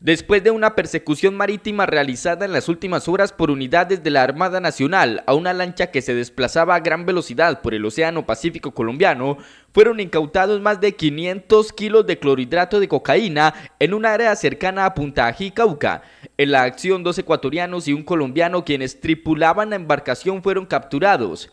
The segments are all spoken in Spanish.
Después de una persecución marítima realizada en las últimas horas por unidades de la Armada Nacional a una lancha que se desplazaba a gran velocidad por el Océano Pacífico colombiano, fueron incautados más de 500 kilos de clorhidrato de cocaína en un área cercana a Punta Ají, Cauca. En la acción, dos ecuatorianos y un colombiano quienes tripulaban la embarcación fueron capturados.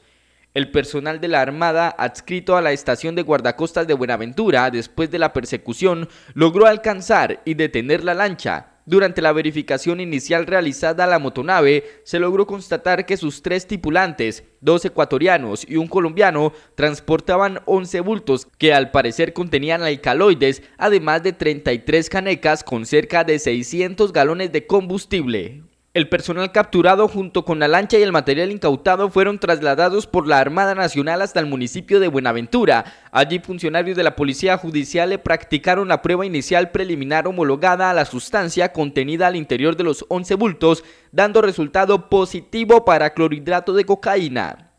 El personal de la Armada adscrito a la estación de guardacostas de Buenaventura, después de la persecución, logró alcanzar y detener la lancha. Durante la verificación inicial realizada a la motonave, se logró constatar que sus tres tripulantes, dos ecuatorianos y un colombiano, transportaban 11 bultos que al parecer contenían alcaloides, además de 33 canecas con cerca de 600 galones de combustible. El personal capturado junto con la lancha y el material incautado fueron trasladados por la Armada Nacional hasta el municipio de Buenaventura. Allí funcionarios de la Policía Judicial le practicaron la prueba inicial preliminar homologada a la sustancia contenida al interior de los 11 bultos, dando resultado positivo para clorhidrato de cocaína.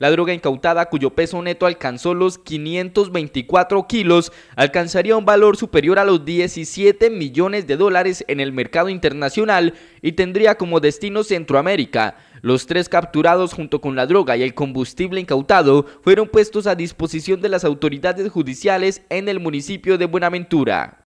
La droga incautada, cuyo peso neto alcanzó los 524 kilos, alcanzaría un valor superior a los 17 millones de dólares en el mercado internacional y tendría como destino Centroamérica. Los tres capturados junto con la droga y el combustible incautado fueron puestos a disposición de las autoridades judiciales en el municipio de Buenaventura.